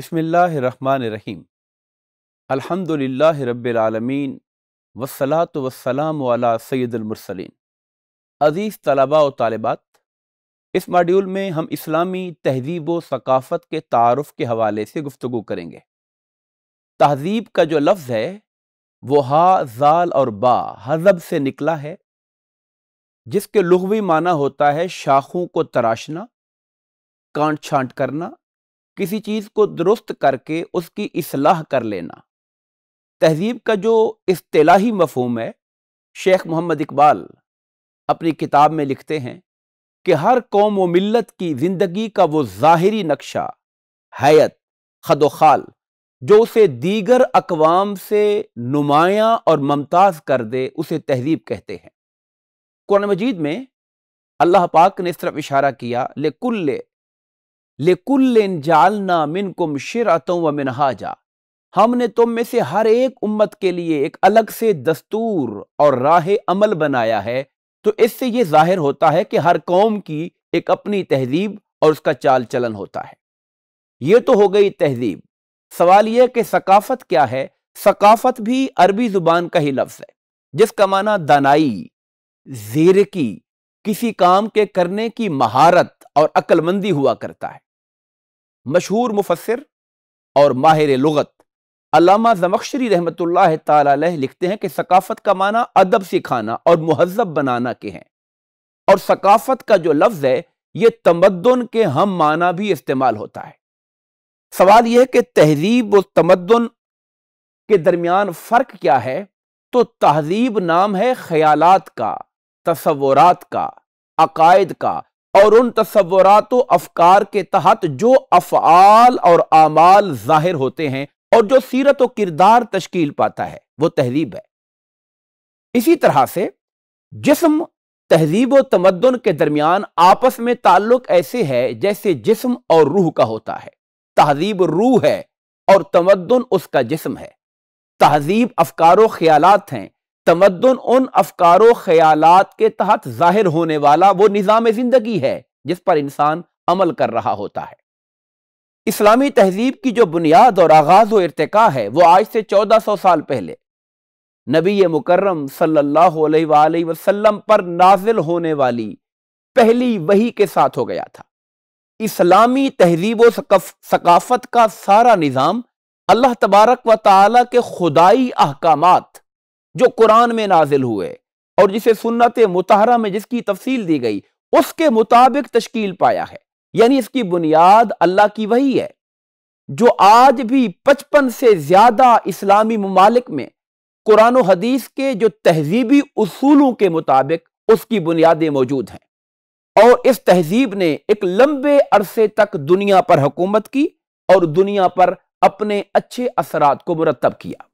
बसमीम अलहमदिल्ला रबालमीन वसलात वसलाम सैदुलमरसलिन अज़ीज़ तलबा व तालबात इस मॉड्यूल में हम इस्लामी तहजीब व सकाफ़त के तारफ़ के हवाले से गुफ्तु करेंगे तहजीब का जो लफ्ज़ है वो हा जाल और बा हजब से निकला है जिसके लघवी माना होता है शाखों को तराशना कांट छांट करना किसी चीज़ को दुरुस्त करके उसकी इसलाह कर लेना तहजीब का जो असलाही मफहम है शेख मोहम्मद इकबाल अपनी किताब में लिखते हैं कि हर कौम व मिलत की ज़िंदगी का वो ज़ाहरी नक्शा हैत खदोखाल जो उसे दीगर अकवाम से नुमाया और ममताज़ कर दे उसे तहजीब कहते हैं कुरान मजीद में अल्लाह पाक ने सिर्फ इशारा किया लेकुल्ले कुल्ले लेकुल्लिन जालना मिन कुम शिरअतों व मिनहाजा हमने तुम में से हर एक उम्मत के लिए एक अलग से दस्तूर और राह अमल बनाया है तो इससे यह जाहिर होता है कि हर कौम की एक अपनी तहजीब और उसका चाल चलन होता है ये तो हो गई तहजीब सवाल यह कि सकाफत क्या है सकाफत भी अरबी जुबान का ही लफ्ज है जिसका माना दानाई जेर की किसी काम के करने की महारत और अक्लमंदी हुआ करता है मशहूर मुफसर और माहिर लगत अलामा जमक्शरी रहमत तह लिखते हैं कि सकाफ़त का माना अदब सिखाना और महजब बनाना के हैं और सकाफ़त का जो लफ्ज़ है यह तमदन के हम माना भी इस्तेमाल होता है सवाल यह कि तहजीब व तमदन के दरमियान फ़र्क क्या है तो तहजीब नाम है ख्याल का तस्वुरात का अकायद का और उन तस्वरत अफकार के तहत जो अफआल और आमाल जाहिर होते हैं और जो सीरत किरदार तश्कील पाता है वो तहजीब है इसी तरह से जिसम तहजीब व तमदन के दरमियान आपस में ताल्लुक ऐसे है जैसे जिसम और रूह का होता है तहजीब रूह है और तमदन उसका जिसम है तहजीब अफकार ख्याल हैं तमदन उन अफकार ख्यालात के तहत जाहिर होने वाला वो निज़ाम ज़िंदगी है जिस पर इंसान अमल कर रहा होता है इस्लामी तहजीब की जो बुनियाद और आगाज़ व इरतका है वह आज से चौदह सौ साल पहले नबी मुकर्रम सल्लल्लाहु अलैहि पर नाजिल होने वाली पहली वही के साथ हो गया था इस्लामी तहजीब सकाफत का सारा निज़ाम अल्लाह तबारक व ताली के खुदाई अहकाम जो कुरान में नाजिल हुए और जिसे सुन्नत मुतहरा में जिसकी तफसील दी गई उसके मुताबिक तश्कील पाया है यानी इसकी बुनियाद अल्लाह की वही है जो आज भी पचपन से ज्यादा इस्लामी ममालिक में कुरान हदीस के जो तहजीबी उसूलों के मुताबिक उसकी बुनियादें मौजूद हैं और इस तहजीब ने एक लंबे अरसे तक दुनिया पर हुकूमत की और दुनिया पर अपने अच्छे असरात को मुरतब किया